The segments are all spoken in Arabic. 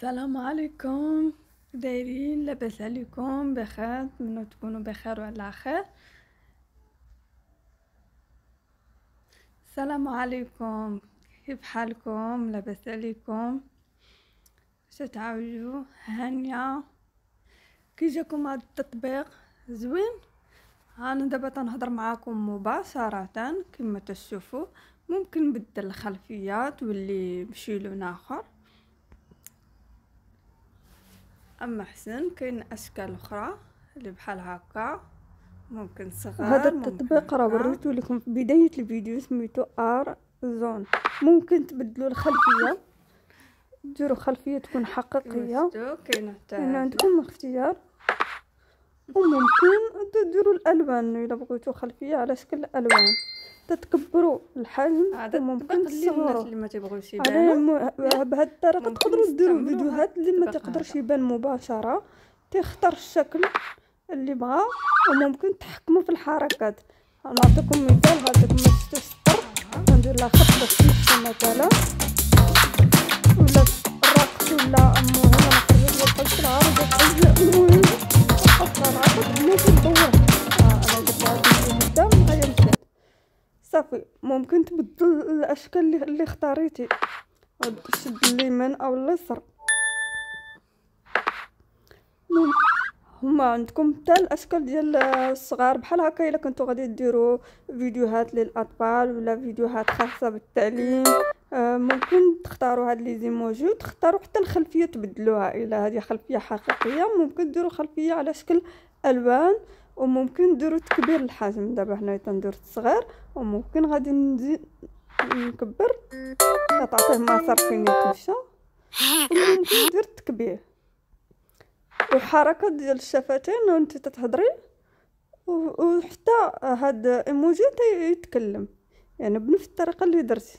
السلام عليكم دايرين لاباس عليكم بخير نتمنى تكونوا بخير وعلى خير السلام عليكم كيف حالكم لاباس عليكم تعاودوا هانيه كي جاكم هذا التطبيق زوين انا دابا تنهضر معاكم مباشره كما تشوفوا ممكن نبدل الخلفيات واللي بشي لون اخر اما حسن كاين اشكال اخرى اللي بحال هكا ممكن صغار هذا التطبيق راه وريته لكم في بدايه الفيديو سميتو ار زون ممكن تبدلوا الخلفيه ديروا خلفيه تكون حقيقيه كاين هنا عندكم اختيار وممكن تديروا الالوان الا بغيتو خلفيه على شكل الوان تتكبروا الحجم وممكن تصوروا اللي ما تيبغيوش يبانوا بهذه الطريقه تقدروا ديروا فيديوهات اللي ما تقدرش يبان مباشره تختار الشكل اللي بغا وممكن تحكموا في الحركات نعطيكم مثال هذاك مستسطر غندير لها خط باش مثلا ولا الرقص ولا المهم انا خرجت وقلت لها راه المهم وقفت على العقد ممكن تدور انا درت لها صافي ممكن تبدل الاشكال اللي, اللي اختاريتي شد اليمين او اليسر هما عندكم حتى الاشكال ديال الصغار بحال هكا الا كنتو غادي ديروا فيديوهات للاطفال ولا فيديوهات خاصه بالتعليم آه، ممكن تختاروا هاد لي زيموجي وتختاروا حتى الخلفيه تبدلوها الا هذه خلفيه حقيقيه ممكن ديروا خلفيه على شكل الوان وممكن نديرو تكبير الحجم دابا هنايا درت صغير وممكن غادي نزيد نكبر كتعطيه مسار فين يتمشى وممكن ندير كبير وحركه ديال الشفتين وانت تتهضري وحتى هاد ايموجي يتكلم يعني بنفس الطريقه اللي درتي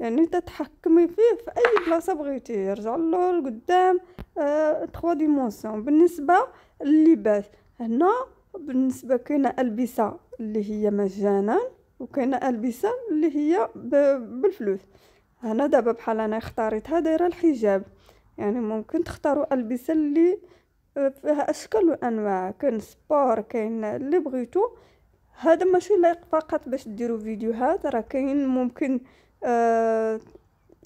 يعني تتحكمي فيه في اي بلاصه بغيتي يرجع للقدام آه تخوا ديمونسيون بالنسبه للباس هنا بالنسبه كاينه البسه اللي هي مجانا وكاينه البسه اللي هي بالفلوس هنا دابا بحال انا اختاريتها دايره الحجاب يعني ممكن تختاروا البسه اللي فيها اشكال وانواع كاين سبور كاين اللي بغيتو هذا ماشي لائق فقط باش ديروا فيديوهات راه كاين ممكن آه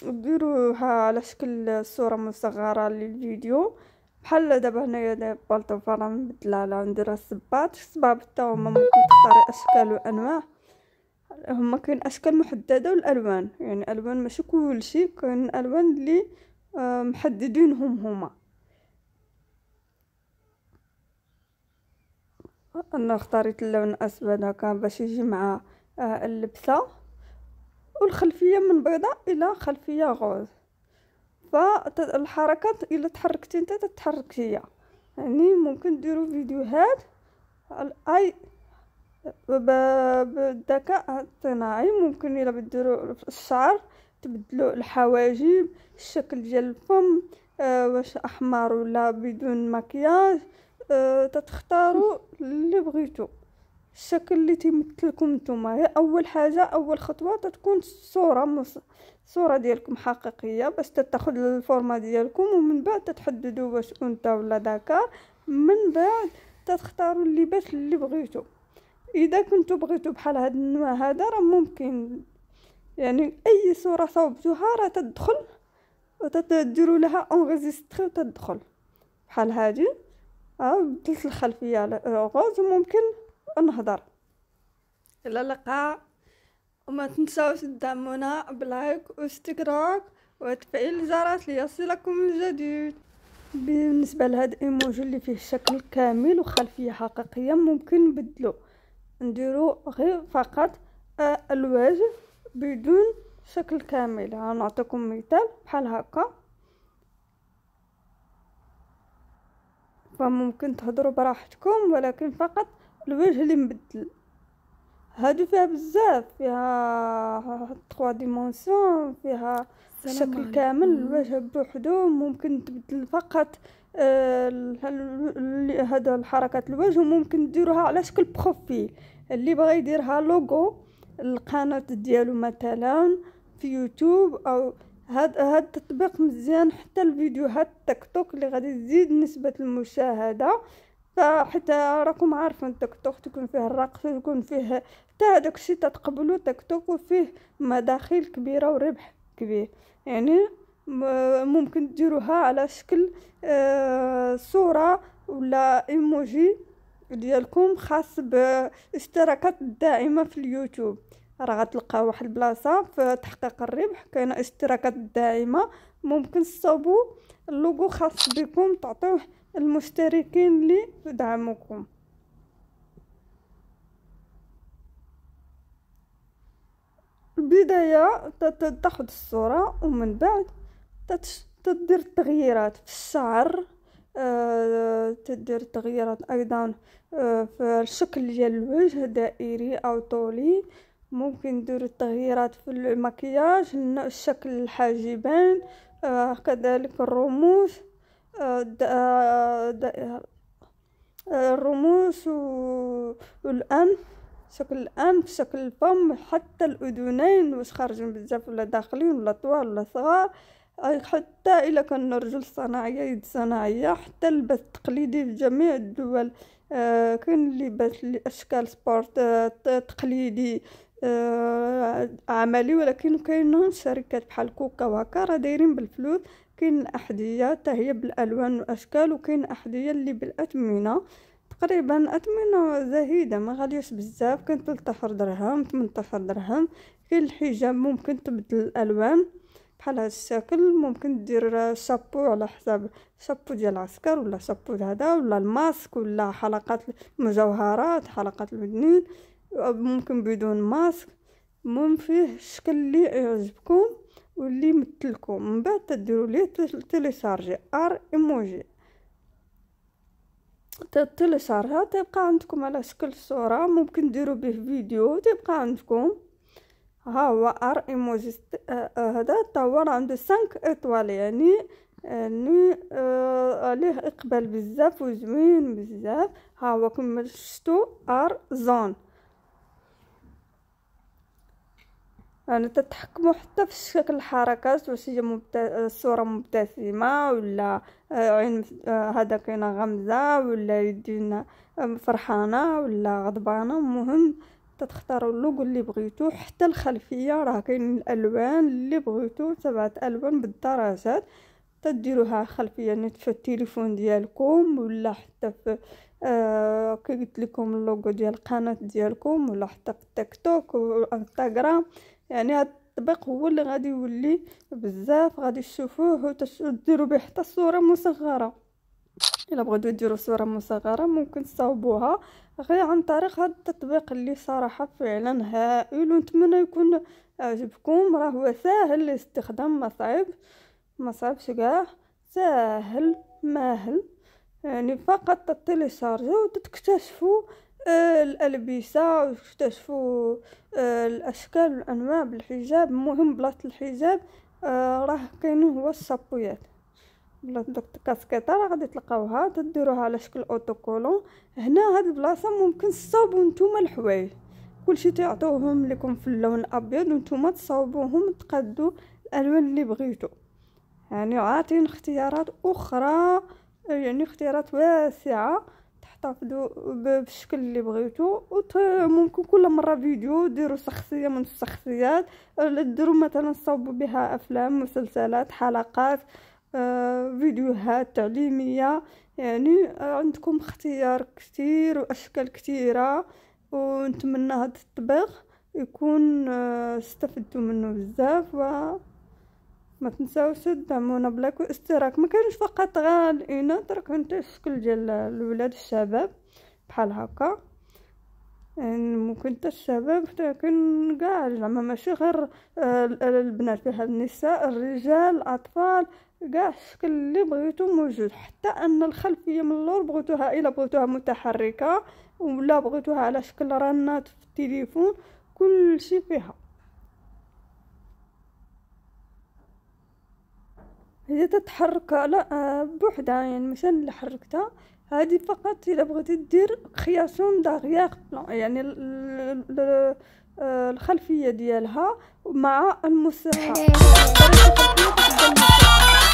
ديروها على شكل صوره مصغره للفيديو بحال دابا هنايا البلطوفه راه مبدله ندير الصباط الصباط تا هما ممكن تختاري اشكال وانواع هما كاين اشكال محدده والالوان يعني الوان ماشي كلشي كاين الوان اللي محددينهم هما انا اختاريت اللون الاسود هكا باش يجي مع اللبسه والخلفيه من بيضاء الى خلفيه غوز فالحركات الا تحركتي انت تتحرك هي يعني ممكن ديروا فيديوهات الاي بالذكاء الصناعي ممكن الا بديروا الشعر تبدلوا الحواجب الشكل ديال الفم آه واش احمر ولا بدون مكياج آه تتختاروا اللي بغيتو الشكل اللي تيمثلكم نتوما هي اول حاجه اول خطوه تتكون الصوره مص... الصوره ديالكم حقيقيه باش تتاخد الفورمه ديالكم ومن بعد تتحددوا واش انثى ولا ذكر من بعد تختاروا اللباس اللي بغيتو اذا كنتو بغيتو بحال هاد النوع هذا راه ممكن يعني اي صوره صوبتوها راه تدخل وتديروا لها اونغيزيستري وتدخل بحال هادي ها بدلت الخلفيه غوز وممكن ونهضر الى اللقاء وما تنساوش تدعمونا بلايك واشتراك وتفعيل الجرس ليصلكم الجديد بالنسبه لهذا ايموجي اللي فيه شكل كامل وخلفيه حقيقيه ممكن نبدلو نديرو غير فقط آه، الوجه بدون شكل كامل غنعطيكم مثال بحال هكا فممكن تهضروا براحتكم ولكن فقط الوجه اللي مبدل هادو فيها بزاف فيها تخوا ديمونسيون فيها الشكل كامل الوجه بوحدو ممكن تبدل فقط هذا آه، الحركات الوجه ممكن ديروها على شكل بروفيل اللي بغى يديرها لوغو القناة ديالو مثلا في يوتيوب او هاد هاد التطبيق مزيان حتى الفيديوهات تيك توك اللي غادي تزيد نسبة المشاهدة حتى راكم عارفين تيك توك تكون فيه الرقص تكون فيه حتى هذاك الشيء تتقبلوا تيك توك وفيه مداخيل كبيره وربح كبير يعني ممكن ديروها على شكل آه، صوره ولا ايموجي ديالكم خاص باشتراكات دائمه في اليوتيوب راه غتلقى واحد البلاصه في تحقيق الربح كاينه اشتراكات دائمه ممكن تصاوبوا اللوغو خاص بكم تعطيوه المشتركين لي يدعموكم البداية تاخد الصورة ومن بعد تدير التغييرات في الشعر آه، تدير تغييرات أيضا آه، في الشكل ديال الوجه دائري أو طولي ممكن ندير التغييرات في المكياج الشكل الحاجبان آه، كذلك الرموش الرموش والأنف شكل الأنف شكل الفم حتى الأذنين واش خارجين بزاف ولا داخلين ولا طوال ولا صغار أي حتى إلا كان رجل صناعية يد صناعية حتى اللباس التقليدي في جميع الدول آه كاين اللباس لأشكال سبورت آه تقليدي آه عملي ولكن كاينهم شركات بحال كوكا وهكا راه دايرين بالفلوس كاين احذيه تاهي بالالوان والاشكال وكاين احذيه اللي بالاثمنه تقريبا اثمنه زهيده ما غاليش بزاف كان 13 درهم 18 درهم كاين الحجاب ممكن تبدل الالوان بحال هذا الشكل ممكن دير شابو على حساب شابو ديال العسكر ولا شابو هذا ولا الماسك ولا حلقات المجوهرات حلقات الودنين ممكن بدون ماسك المهم فيه الشكل اللي يعجبكم واللي يمثلكم من بعد تديروا ليه تيليشارجي ار ايموجي تيليشارجا تبقى عندكم على شكل صوره ممكن ديروا به فيديو تبقى عندكم ها هو ار ايموجي آه، هذا تطور عنده 5 اطوال يعني يعني آه، عليه اقبال بزاف وزوين بزاف ها هو كما شفتوا ار زون انا تتحكموا حتى في شكل الحركات واش هي مبت... الصوره مبتسمه ولا آه، عين آه، هذا كاينه غمزه ولا يدينا آه، فرحانه ولا غضبانه المهم تختاروا اللوغو اللي بغيتو حتى الخلفيه راه كاين الالوان اللي بغيتو سبعه الوان بالدرجات تديروها خلفيه نت في التليفون ديالكم ولا حتى في آه كي قلت لكم اللوغو ديال القناه ديالكم ولا حتى في تيك توك وانستغرام يعني هاد التطبيق هو اللي غادي يولي بزاف غادي تشوفوه وتديروا به حتى صوره مصغره الا بغيتو ديروا صوره مصغره ممكن تصاوبوها غير عن طريق هاد التطبيق اللي صراحه فعلا هائل ونتمنى يكون عجبكم راه هو ساهل الاستخدام ما صعيب ما صعبش كاع ساهل ماهل يعني فقط تطيلي شارجو وتتكتشفوا آه، الألبسة واكتشفوا آه، الأشكال والأنواع بالحجاب مهم بلاصة الحجاب آه، راه كاين هو الصابويات بلاصة دوك الكاسكيطة راه غادي تلقاوها تديروها على شكل اوتوكولون هنا هاد البلاصة ممكن تصاوبو نتوما الحوايج كلشي تعطوهم لكم في اللون الابيض وانتوما تصاوبوهم تقادو الالوان اللي بغيتو يعني عاطين اختيارات اخرى يعني اختيارات واسعه تحتفظوا بالشكل اللي بغيتو ممكن كل مره فيديو ديروا شخصيه من الشخصيات ديروا مثلا صوبوا بها افلام مسلسلات حلقات آه، فيديوهات تعليميه يعني عندكم اختيار كثير واشكال كثيره ونتمنى هذا التطبيق يكون آه، استفدتوا منه بزاف و ما تنساوش تدعمونا بلايك واشتراك ما كانش فقط غال الاناث راه انت الشكل ديال الولاد الشباب بحال هكا يعني ممكن حتى الشباب لكن كاع زعما ماشي غير آه، البنات فيها النساء الرجال الاطفال كاع الشكل اللي بغيتو موجود حتى ان الخلفيه من اللور بغيتوها الا بغيتوها متحركه ولا بغيتوها على شكل رنات في التليفون كل شيء فيها إذا تتحرك لا بوحدها يعني مش اللي حركتها هذه فقط إذا بغيتي دير خياسون بلون يعني آه، الخلفية ديالها مع المساحة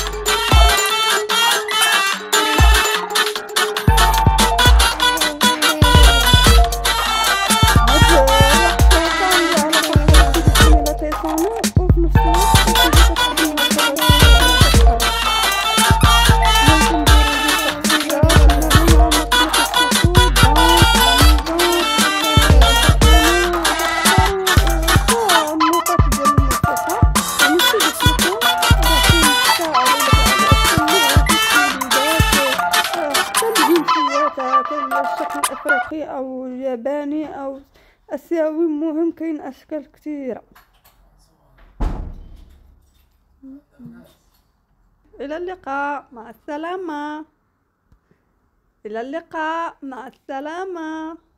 جنسياتها كاين الشكل الافريقي او ياباني او اسيوي مهم كاين اشكال كثيره الى اللقاء مع السلامه الى اللقاء مع السلامه